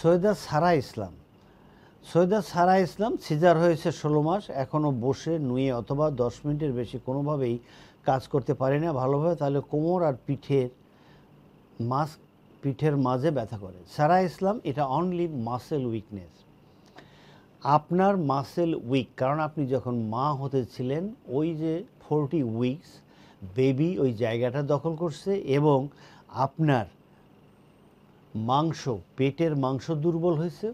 Syeda Sara Islam Syeda Sara Islam caesar হয়েছে ষোলো মাস এখনও বসে নুয়ে অথবা দশ মিনিটের বেশি কোনোভাবেই কাজ করতে পারে না ভালোভাবে তাহলে কোমর আর পিঠের মাস পিঠের মাঝে ব্যথা করে সারা ইসলাম এটা অনলি মাসেল উইকনেস আপনার মাসেল উইক কারণ আপনি যখন মা হতে ছিলেন ওই যে ফোরটি উইকস বেবি ওই জায়গাটা দখল করছে এবং আপনার মাংস পেটের মাংস দুর্বল হয়েছে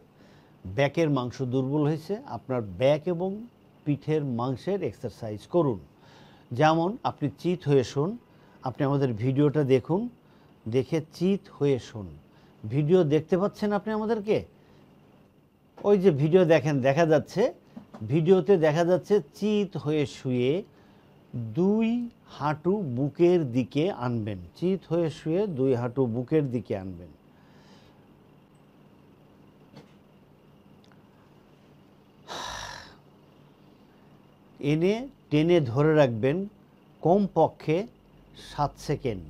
ব্যাকের মাংস দুর্বল হয়েছে আপনার ব্যাক এবং পিঠের মাংসের এক্সারসাইজ করুন যেমন আপনি চিত হয়ে শোন আপনি আমাদের ভিডিওটা দেখুন দেখে চিত হয়ে শোন ভিডিও দেখতে পাচ্ছেন আপনি আমাদেরকে ওই যে ভিডিও দেখেন দেখা যাচ্ছে ভিডিওতে দেখা যাচ্ছে চিত হয়ে শুয়ে দুই হাঁটু বুকের দিকে আনবেন চিত হয়ে শুয়ে দুই হাঁটু বুকের দিকে আনবেন এনে টেনে ধরে রাখবেন কমপক্ষে সাত সেকেন্ড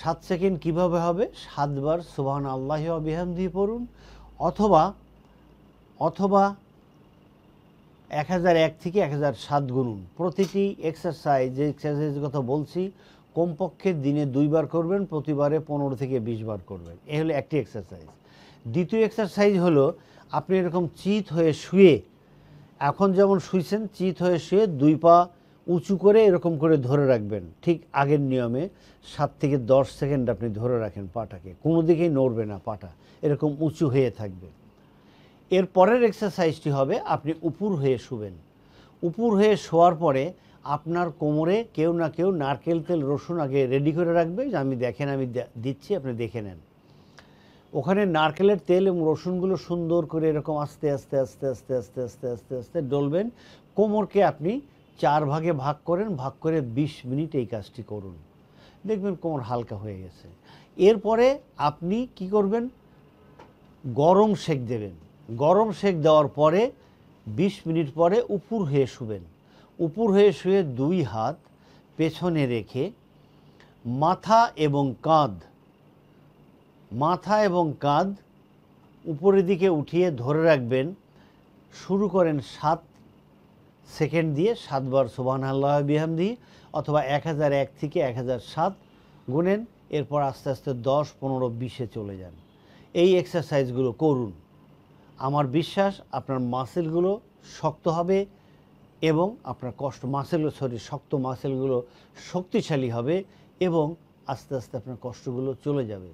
সাত সেকেন্ড কিভাবে হবে সাতবার সুবাহান আল্লাহ অবিহাম দিয়ে পড়ুন অথবা অথবা এক হাজার এক থেকে এক হাজার সাত গুনুন প্রতিটি এক্সারসাইজ যে এক্সারসাইজ কথা বলছি কমপক্ষে দিনে দুইবার করবেন প্রতিবারে পনেরো থেকে বিশ বার করবেন এ হলো একটি এক্সারসাইজ দ্বিতীয় এক্সারসাইজ হলো আপনি এরকম চিত হয়ে শুয়ে এখন যেমন শুইছেন চিত হয়ে শুয়ে দুই পা উঁচু করে এরকম করে ধরে রাখবেন ঠিক আগের নিয়মে সাত থেকে দশ সেকেন্ড আপনি ধরে রাখেন পাটাকে কোনো দিকেই নড়বে না পাটা এরকম উঁচু হয়ে থাকবে এর পরের এক্সারসাইজটি হবে আপনি উপুর হয়ে শুবেন উপুর হয়ে শোয়ার পরে আপনার কোমরে কেউ না কেউ নারকেল তেল রসুন আগে রেডি করে রাখবে যে আমি দেখেন আমি দিচ্ছি আপনি দেখে নেন ওখানে নারকেলের তেল এবং রসুনগুলো সুন্দর করে এরকম আস্তে আস্তে আস্তে আস্তে আস্তে আস্তে আস্তে আস্তে ডলবেন কোমরকে আপনি চার ভাগে ভাগ করেন ভাগ করে ২০ মিনিট এই কাজটি করুন দেখবেন কোমর হালকা হয়ে গেছে এরপরে আপনি কি করবেন গরম সেক দেবেন গরম সেক দেওয়ার পরে ২০ মিনিট পরে উপর হয়ে শুবেন উপর হয়ে শুয়ে দুই হাত পেছনে রেখে মাথা এবং কাঁধ মাথা এবং কাঁধ উপরের দিকে উঠিয়ে ধরে রাখবেন শুরু করেন সাত সেকেন্ড দিয়ে সাতবার সুবাহ আল্লাহ বিহামদি অথবা এক হাজার এক থেকে এক হাজার সাত গুনেন এরপর আস্তে আস্তে দশ পনেরো বিশে চলে যান এই এক্সারসাইজগুলো করুন আমার বিশ্বাস আপনার মাসেলগুলো শক্ত হবে এবং আপনার কষ্ট মাসেল সরি শক্ত মাসেলগুলো শক্তিশালী হবে এবং আস্তে আস্তে আপনার কষ্টগুলো চলে যাবে